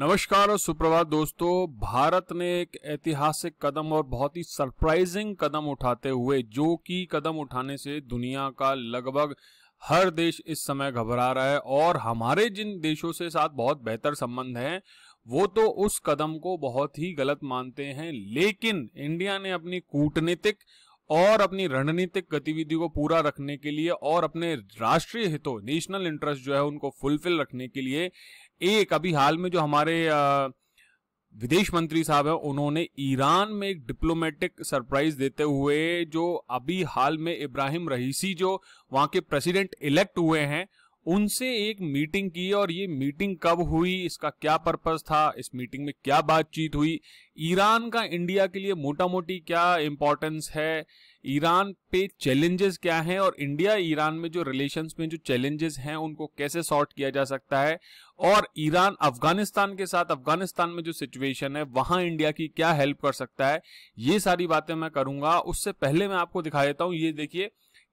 नमस्कार और सुप्रभात दोस्तों भारत ने एक ऐतिहासिक कदम और बहुत ही सरप्राइजिंग कदम उठाते हुए जो कि कदम उठाने से दुनिया का लगभग हर देश इस समय घबरा रहा है और हमारे जिन देशों से साथ बहुत बेहतर संबंध हैं वो तो उस कदम को बहुत ही गलत मानते हैं लेकिन इंडिया ने अपनी कूटनीतिक और अपनी रणनीतिक गतिविधि को पूरा रखने के लिए और अपने राष्ट्रीय हितों नेशनल इंटरेस्ट जो है उनको फुलफिल रखने के लिए एक अभी हाल में जो हमारे विदेश मंत्री साहब है उन्होंने ईरान में एक डिप्लोमेटिक सरप्राइज देते हुए जो अभी हाल में इब्राहिम रईसी जो वहां के प्रेसिडेंट इलेक्ट हुए हैं उनसे एक मीटिंग की और ये मीटिंग कब हुई इसका क्या पर्पस था इस मीटिंग में क्या बातचीत हुई ईरान का इंडिया के लिए मोटा मोटी क्या इंपॉर्टेंस है ईरान पे चैलेंजेस क्या हैं और इंडिया ईरान में जो रिलेशंस में जो चैलेंजेस हैं उनको कैसे सॉर्ट किया जा सकता है और ईरान अफगानिस्तान के साथ अफगानिस्तान में जो सिचुएशन है वहां इंडिया की क्या हेल्प कर सकता है ये सारी बातें मैं करूंगा उससे पहले मैं आपको दिखा देता हूं ये देखिए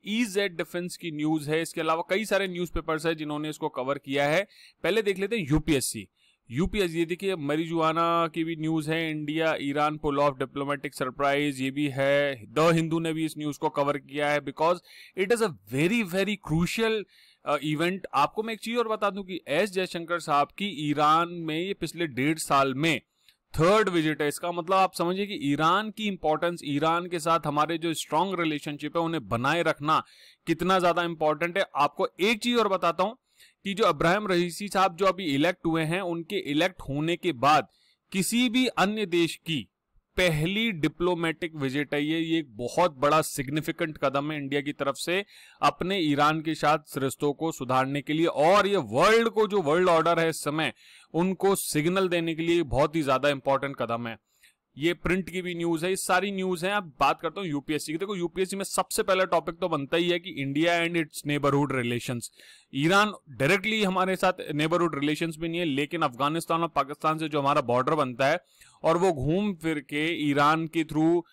ईजेड e डिफेंस की न्यूज है इसके अलावा कई सारे न्यूज पेपर है जिन्होंने इसको कवर किया है पहले देख लेते हैं यूपीएससी यूपीएससी ये देखिए मरीजुआना की भी न्यूज है India Iran pull off diplomatic surprise ये भी है द हिंदू ने भी इस न्यूज को कवर किया है because it is a very very crucial event आपको मैं एक चीज और बता दूं कि एस जयशंकर साहब की ईरान में ये पिछले डेढ़ साल में थर्ड विजिट है इसका मतलब आप समझिए कि ईरान की इंपॉर्टेंस ईरान के साथ हमारे जो स्ट्रांग रिलेशनशिप है उन्हें बनाए रखना कितना ज्यादा इंपॉर्टेंट है आपको एक चीज और बताता हूं कि जो अब्राहम रईसी साहब जो अभी इलेक्ट हुए हैं उनके इलेक्ट होने के बाद किसी भी अन्य देश की पहली डिप्लोमेटिक विजिट है ये एक बहुत बड़ा सिग्निफिकेंट कदम है इंडिया की तरफ से अपने ईरान के साथ रिश्तों को सुधारने के लिए और ये वर्ल्ड को जो वर्ल्ड ऑर्डर है इस समय उनको सिग्नल देने के लिए बहुत ही ज्यादा इंपॉर्टेंट कदम है ये प्रिंट की भी न्यूज है ये सारी न्यूज है अब बात करता हूँ यूपीएससी की देखो यूपीएससी में सबसे पहला टॉपिक तो बनता ही है कि India and its neighbourhood relation Iran directly हमारे साथ नेबरहुड रिलेशन भी नहीं है लेकिन अफगानिस्तान और पाकिस्तान से जो हमारा बॉर्डर बनता है और वो घूम फिर के ईरान के थ्रू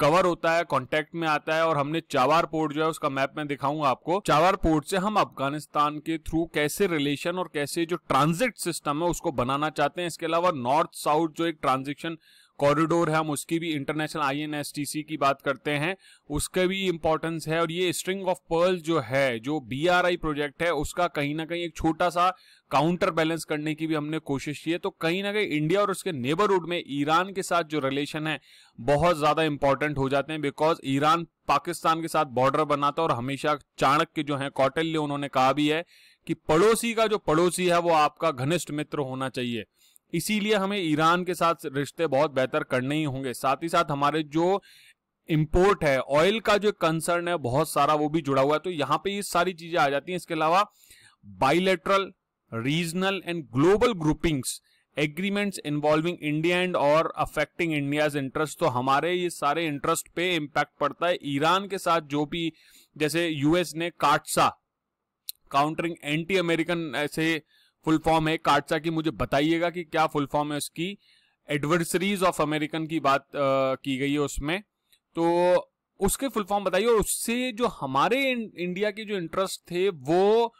कवर होता है कांटेक्ट में आता है और हमने चावार पोर्ट जो है उसका मैप में दिखाऊंगा आपको चावार पोर्ट से हम अफगानिस्तान के थ्रू कैसे रिलेशन और कैसे जो ट्रांजिट सिस्टम है उसको बनाना चाहते हैं इसके अलावा नॉर्थ साउथ जो एक ट्रांजिशन कॉरिडोर है हम उसकी भी इंटरनेशनल आईएनएसटीसी की बात करते हैं उसका भी इंपॉर्टेंस है और ये स्ट्रिंग ऑफ पर्ल जो है जो बीआरआई प्रोजेक्ट है उसका कहीं ना कहीं एक छोटा सा काउंटर बैलेंस करने की भी हमने कोशिश की है तो कहीं ना कहीं इंडिया और उसके नेबरहुड में ईरान के साथ जो रिलेशन है बहुत ज्यादा इंपॉर्टेंट हो जाते हैं बिकॉज ईरान पाकिस्तान के साथ बॉर्डर बनाता है और हमेशा चाणक्य जो है कौटल्य उन्होंने कहा भी है कि पड़ोसी का जो पड़ोसी है वो आपका घनिष्ठ मित्र होना चाहिए इसीलिए हमें ईरान के साथ रिश्ते बहुत बेहतर करने ही होंगे साथ ही साथ हमारे जो इम्पोर्ट है ऑयल का जो कंसर्न है बहुत सारा वो भी जुड़ा हुआ है तो यहाँ पे ये सारी चीजें आ जाती हैं इसके अलावा bilateral regional and global groupings agreements involving India and और अफेक्टिंग इंडियाज इंटरेस्ट तो हमारे ये सारे इंटरेस्ट पे इम्पैक्ट पड़ता है ईरान के साथ जो भी जैसे यूएस ने काटसा काउंटरिंग एंटी अमेरिकन ऐसे फुल फॉर्म है कार्चा की मुझे बताइएगा कि क्या फुल फॉर्म है उसकी एडवर्सरीज ऑफ अमेरिकन की बात आ, की गई है उसमें तो उसके फुल फॉर्म बताइए और उससे जो हमारे इंडिया के जो इंटरेस्ट थे वो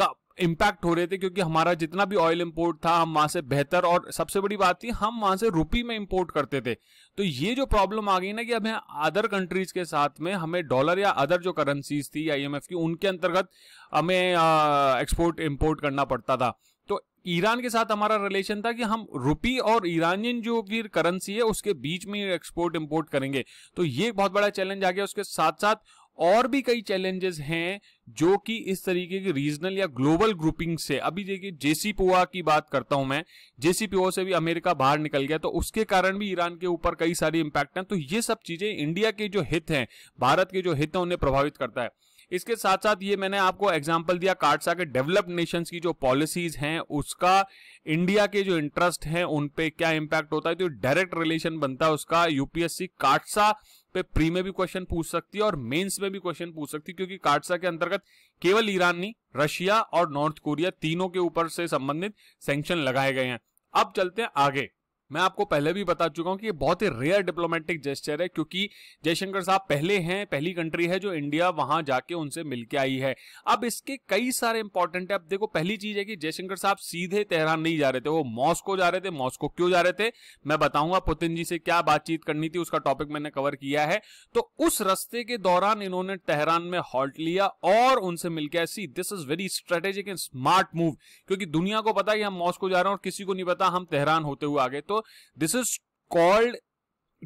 का इम्पैक्ट हो रहे थे क्योंकि हमारा जितना भी ऑयल इम्पोर्ट था हम वहां से बेहतर और सबसे बड़ी बात थी हम वहां से रुपी में इम्पोर्ट करते थे तो ये जो प्रॉब्लम आ गई ना कि हमें अदर कंट्रीज के साथ में हमें डॉलर या अदर जो करेंसीज थी एफ की उनके अंतर्गत हमें एक्सपोर्ट इम्पोर्ट करना पड़ता था तो ईरान के साथ हमारा रिलेशन था कि हम रुपी और ईरानियन जो भी करेंसी है उसके बीच में एक्सपोर्ट इम्पोर्ट करेंगे तो ये बहुत बड़ा चैलेंज आ गया उसके साथ साथ और भी कई चैलेंजेस हैं जो कि इस तरीके की रीजनल या ग्लोबल ग्रुपिंग से अभी देखिए पोआ की बात करता हूं मैं जेसीपोआ से भी अमेरिका बाहर निकल गया तो उसके कारण भी ईरान के ऊपर कई सारी इंपैक्ट हैं तो ये सब चीजें इंडिया के जो हित हैं भारत के जो हित हैं उन्हें प्रभावित करता है इसके साथ साथ ये मैंने आपको एग्जाम्पल दिया कार्डसा के डेवलप्ड नेशंस की जो पॉलिसीज हैं उसका इंडिया के जो इंटरेस्ट हैं उन पे क्या इंपैक्ट होता है तो डायरेक्ट रिलेशन बनता है उसका यूपीएससी कार्डसा पे प्री में भी क्वेश्चन पूछ सकती है और मेंस में भी क्वेश्चन पूछ सकती है क्योंकि काटसा के अंतर्गत केवल ईरान नहीं रशिया और नॉर्थ कोरिया तीनों के ऊपर से संबंधित सैंक्शन लगाए गए हैं अब चलते हैं आगे मैं आपको पहले भी बता चुका हूं कि ये बहुत ही रेयर डिप्लोमेटिक जेस्चर है क्योंकि जयशंकर साहब पहले हैं पहली कंट्री है जो इंडिया वहां जाके उनसे मिलके आई है अब इसके कई सारे इंपॉर्टेंट है अब देखो पहली चीज है कि जयशंकर साहब सीधे तेहरान नहीं जा रहे थे वो मॉस्को जा रहे थे मॉस्को क्यों जा रहे थे मैं बताऊंगा पुतिन जी से क्या बातचीत करनी थी उसका टॉपिक मैंने कवर किया है तो उस रस्ते के दौरान इन्होंने तेहरान में हॉल्ट लिया और उनसे मिलकर ऐसी this is very strategic and smart move क्योंकि दुनिया को पता है कि हम मॉस्को जा रहे हैं और किसी को नहीं पता हम तेहरान होते हुए आगे तो दिस इज कॉल्ड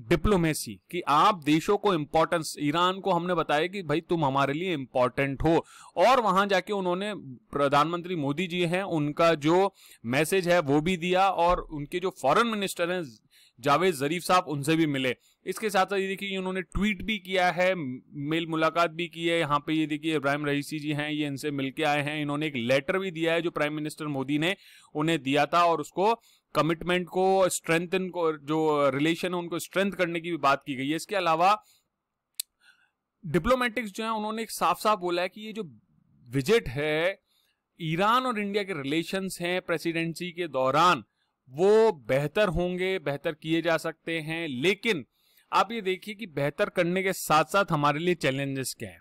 डिप्लोमेसी कि आप देशों को इंपॉर्टेंस ईरान को हमने बताया कि भाई तुम हमारे लिए इंपॉर्टेंट हो और वहां जाके उन्होंने प्रधानमंत्री मोदी जी हैं उनका जो मैसेज है वो भी दिया और उनके जो फॉरेन मिनिस्टर हैं जावेद जरीफ साहब उनसे भी मिले इसके साथ साथ ये देखिए उन्होंने ट्वीट भी किया है मेल मुलाकात भी की है यहाँ पे ये देखिए इब्राहिम रईसी जी हैं ये इनसे मिलके आए हैं इन्होंने एक लेटर भी दिया है जो प्राइम मिनिस्टर मोदी ने उन्हें दिया था और उसको कमिटमेंट को स्ट्रेंथ को जो रिलेशन है उनको स्ट्रेंथ करने की भी बात की गई है इसके अलावा डिप्लोमेटिक्स जो है उन्होंने साफ साफ बोला है कि ये जो विजिट है ईरान और इंडिया के रिलेशन हैं प्रेसिडेंसी के दौरान वो बेहतर होंगे बेहतर किए जा सकते हैं लेकिन आप ये देखिए कि बेहतर करने के साथ साथ हमारे लिए चैलेंजेस क्या हैं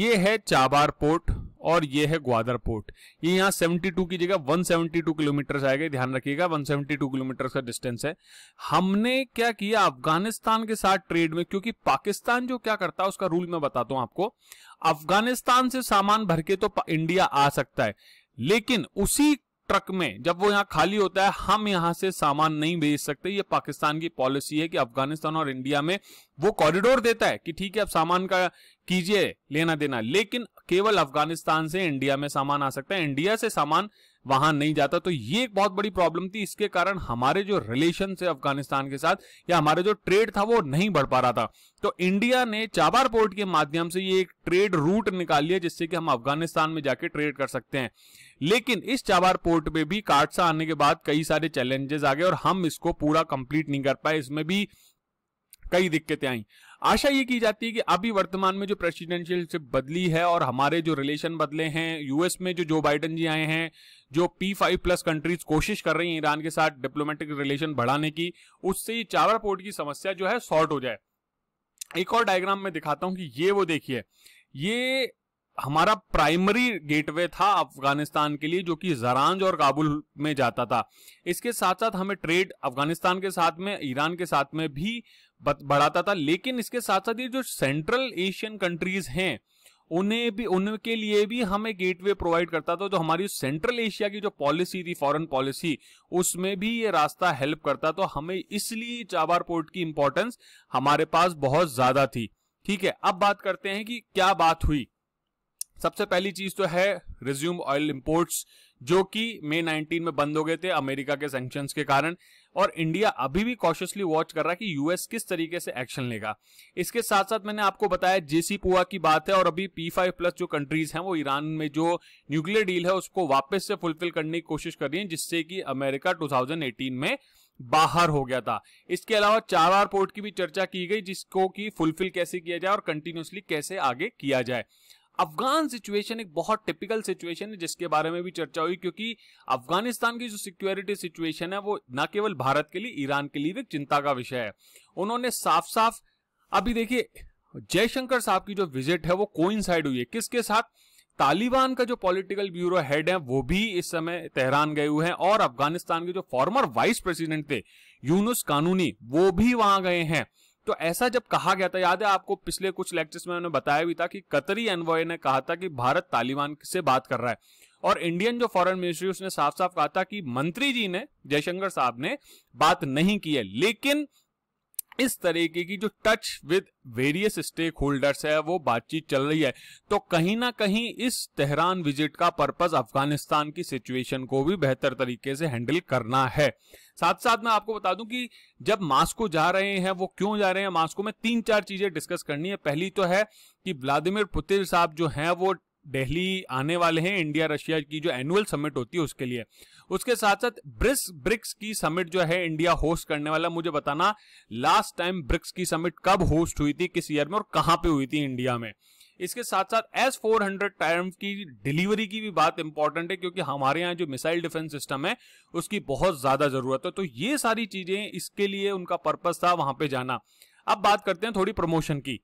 ये है चाबार पोर्ट और ये है ग्वादर पोर्ट ये यहाँ 72 की जगह 172 किलोमीटर आएगा ध्यान रखिएगा 172 किलोमीटर का डिस्टेंस है हमने क्या किया अफगानिस्तान के साथ ट्रेड में क्योंकि पाकिस्तान जो क्या करता है उसका रूल मैं बताता हूं आपको अफगानिस्तान से सामान भर के तो इंडिया आ सकता है लेकिन उसी ट्रक में जब वो यहाँ खाली होता है हम यहाँ से सामान नहीं भेज सकते ये पाकिस्तान की पॉलिसी है कि अफगानिस्तान और इंडिया में वो कॉरिडोर देता है कि ठीक है अब सामान का कीजिए लेना देना लेकिन केवल अफगानिस्तान से इंडिया में सामान आ सकता है इंडिया से सामान वहां नहीं जाता तो ये एक बहुत बड़ी प्रॉब्लम थी इसके कारण हमारे जो रिलेशन है अफगानिस्तान के साथ या हमारे जो ट्रेड था वो नहीं बढ़ पा रहा था तो इंडिया ने चाबार पोर्ट के माध्यम से ये एक ट्रेड रूट निकाल लिया जिससे कि हम अफगानिस्तान में जाके ट्रेड कर सकते हैं लेकिन इस चाबार पोर्ट में भी काटसा आने के बाद कई सारे चैलेंजेस आ गए और हम इसको पूरा कंप्लीट नहीं कर पाए इसमें भी कई दिक्कतें आई आशा ये की जाती है कि अभी वर्तमान में जो प्रेसिडेंशियल से बदली है और हमारे जो रिलेशन बदले हैं यूएस में जो जो बाइडन जी आए हैं जो पी फाइव प्लस कंट्रीज कोशिश कर रही हैं ईरान के साथ डिप्लोमेटिक रिलेशन बढ़ाने की उससे ये चावर पोर्ट की समस्या जो है सॉर्ट हो जाए एक और डायग्राम में दिखाता हूं कि ये वो देखिए ये हमारा प्राइमरी गेटवे था अफगानिस्तान के लिए जो कि जरांज और काबुल में जाता था इसके साथ साथ हमें ट्रेड अफगानिस्तान के साथ में ईरान के साथ में भी बढ़ाता था लेकिन इसके साथ साथ ये जो सेंट्रल एशियन कंट्रीज हैं उन्हें भी उनके लिए भी हमें गेटवे प्रोवाइड करता था तो हमारी सेंट्रल एशिया की जो पॉलिसी थी फॉरेन पॉलिसी उसमें भी ये रास्ता हेल्प करता तो हमें इसलिए चाबार पोर्ट की इंपॉर्टेंस हमारे पास बहुत ज्यादा थी ठीक है अब बात करते हैं कि क्या बात हुई सबसे पहली चीज तो है रिज्यूम ऑयल इंपोर्ट्स जो कि मई 19 में बंद हो गए थे अमेरिका के सेंक्शन के कारण और इंडिया अभी भी कॉशियसली वॉच कर रहा है कि यूएस किस तरीके से एक्शन लेगा इसके साथ साथ मैंने आपको बताया जेसी पुआ की बात है और अभी पी फाइव प्लस जो कंट्रीज हैं वो ईरान में जो न्यूक्लियर डील है उसको वापस से फुलफिल करने की कोशिश कर रही है जिससे कि अमेरिका टू में बाहर हो गया था इसके अलावा चार आर पोर्ट की भी चर्चा की गई जिसको कि फुलफिल कैसे किया जाए और कंटिन्यूसली कैसे आगे किया जाए अफगान सिचुएशन एक बहुत टिपिकल सिचुएशन है जिसके बारे में भी चर्चा हुई क्योंकि अफगानिस्तान की जो सिक्योरिटी सिचुएशन है वो न केवल भारत के लिए ईरान के लिए भी चिंता का विषय है उन्होंने साफ साफ अभी देखिए जयशंकर साहब की जो विजिट है वो कोइंसाइड हुई है किसके साथ तालिबान का जो पॉलिटिकल ब्यूरो हेड है वो भी इस समय तेहरान गए हुए हैं और अफगानिस्तान के जो फॉर्मर वाइस प्रेसिडेंट थे यूनुस कानूनी वो भी वहां गए हैं तो ऐसा जब कहा गया था याद है आपको पिछले कुछ लेक्चर्स में उन्होंने बताया भी था कि कतरी एनवॉय ने कहा था कि भारत तालिबान से बात कर रहा है और इंडियन जो फॉरेन मिनिस्ट्री उसने साफ साफ कहा था कि मंत्री जी ने जयशंकर साहब ने बात नहीं की है लेकिन इस तरीके की जो touch with various stakeholders है वो बातचीत चल रही है तो कहीं ना कहीं इस तेहरान विजिट का पर्पज अफगानिस्तान की सिचुएशन को भी बेहतर तरीके से हैंडल करना है साथ साथ मैं आपको बता दूं कि जब मास्को जा रहे हैं वो क्यों जा रहे हैं मास्को में तीन चार चीजें डिस्कस करनी है पहली तो है कि व्लादिमिर पुतिन साहब जो हैं वो दिल्ली आने वाले हैं इंडिया रशिया की जो एनुअल समिट होती है उसके लिए उसके साथ साथ ब्रिक्स ब्रिक्स की समिट जो है इंडिया होस्ट करने वाला मुझे बताना लास्ट टाइम ब्रिक्स की समिट कब होस्ट हुई थी किस ईयर में और कहां पे हुई थी इंडिया में इसके साथ साथ एस फोर हंड्रेड टाइम की डिलीवरी की भी बात इंपॉर्टेंट है क्योंकि हमारे यहाँ जो मिसाइल डिफेंस सिस्टम है उसकी बहुत ज्यादा जरूरत है तो ये सारी चीजें इसके लिए उनका पर्पज था वहां पे जाना अब बात करते हैं थोड़ी प्रमोशन की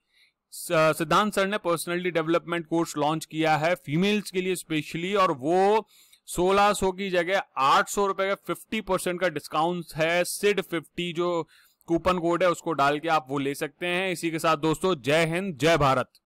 सिद्धांत सर ने पर्सनैलिटी डेवलपमेंट कोर्स लॉन्च किया है फीमेल्स के लिए स्पेशली और वो 1600 सो की जगह आठ सौ रुपए का फिफ्टी परसेंट का डिस्काउंट है सिड फिफ्टी जो कूपन कोड है उसको डाल के आप वो ले सकते हैं इसी के साथ दोस्तों जय हिंद जय भारत